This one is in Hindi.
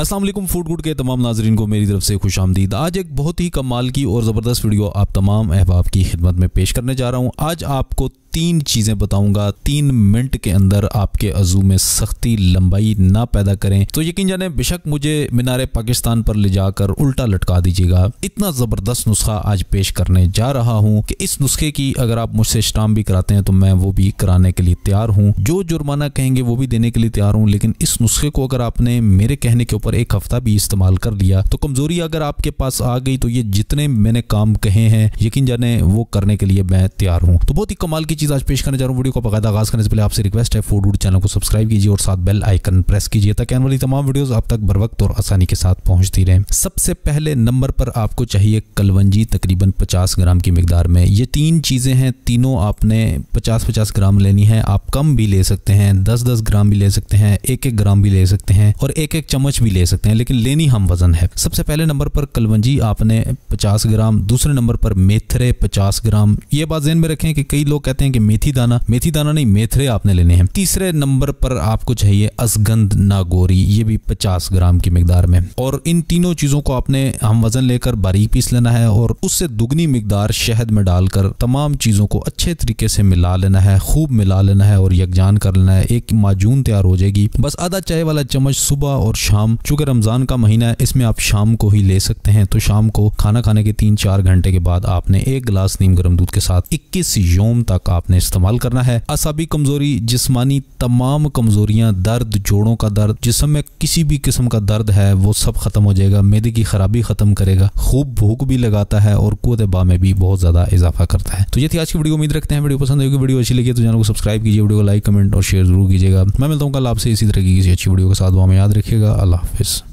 असलम फूड गुड के तमाम नाजरन को मेरी तरफ से खुश आमदीद आज एक बहुत ही कमाल की और ज़बरदस्त वीडियो आप तमाम अहबाब की खिदमत में पेश करने जा रहा हूँ आज आपको तीन चीज़ें बताऊंगा तीन मिनट के अंदर आपके अजू में सख्ती लंबाई ना पैदा करें तो यकीन जाने बेशक मुझे मीनार पाकिस्तान पर ले जाकर उल्टा लटका दीजिएगा इतना ज़बरदस्त नुस्खा आज पेश करने जा रहा हूँ कि इस नुस्खे की अगर आप मुझसे स्टाम भी कराते हैं तो मैं वो भी कराने के लिए तैयार हूँ जो जुर्माना कहेंगे वो भी देने के लिए तैयार हूँ लेकिन इस नुस्खे को अगर आपने मेरे कहने के ऊपर एक हफ्ता भी इस्तेमाल कर लिया तो कमज़ोरी अगर आपके पास आ गई तो ये जितने मैंने काम कहे हैं यकीन जाने वो करने के लिए मैं तैयार हूँ तो बहुत ही कमाल की चीज़ चीज़ आज पेश करने जा रहा हूँ वीडियो को बकायदा आगाज़ करने से पहले आपसे रिक्वेस्ट है फूड वूड चैनल को सब्सक्राइब कीजिए और साथ बेल आइकन प्रेस कीजिए ताकि आने वाली तमाम वीडियोज आप तक बर वक्त और आसानी के साथ पहुँचती रहें सबसे पहले नंबर पर आपको चाहिए कलवंजी तकरीबन पचास ग्राम की मकदार में ये तीन चीज़ें हैं तीनों आपने पचास पचास ग्राम लेनी है आप कम भी ले सकते हैं दस दस ग्राम भी ले सकते हैं एक एक ग्राम भी ले सकते हैं और एक एक चम्मच भी ले सकते हैं लेकिन लेनी हम वजन है सबसे पहले नंबर पर कलवंजी आपने पचास ग्राम दूसरे नंबर पर मेथरे पचास ग्राम ये बात जहन में रखें कि कई लोग कहते हैं कि मेथी दाना मेथी दाना नहीं मेथरे आपने लेने हैं तीसरे नंबर पर आपको चाहिए असगंध नागोरी ये भी पचास ग्राम की मकदार में और इन तीनों चीज़ों को आपने हम वजन लेकर बारीक पीस लेना है और उससे दुगनी मकदार शहद में डालकर तमाम चीज़ों को अच्छे तरीके से मिला लेना है खूब मिला लेना है और यकजान कर लेना है एक माजून तैयार हो जाएगी बस आधा चाय वाला चम्मच सुबह और शाम चूंकि रमज़ान का महीना है इसमें आप शाम को ही ले सकते हैं तो शाम को खाना खाने के तीन चार घंटे के बाद आपने एक गिलास नीम गर्म दूध के साथ इक्कीस योम तक आप आपने इस्तेमाल करना है असाबी कमजोरी जिसमानी तमाम कमजोरियां दर्द जोड़ों का दर्द जिसम में किसी भी किस्म का दर्द है वो सब खत्म हो जाएगा मेदे की खराबी खत्म करेगा खूब भूख भी लगाता है और कुत बा में भी बहुत ज्यादा इजाफा करता है तो ये थी आज की वीडियो उम्मीद रखते हैं वीडियो पसंद होगी वीडियो अच्छी लगी तो चैनल को सब्सक्राइब कीजिए वीडियो को लाइक कमेंट और शेयर जरूर कीजिएगा मैं मिलता हूँ कल आपसे इसी तरह की किसी अच्छी वीडियो के साथ वहाँ में याद रखिएगा अल्लाह हाफिज़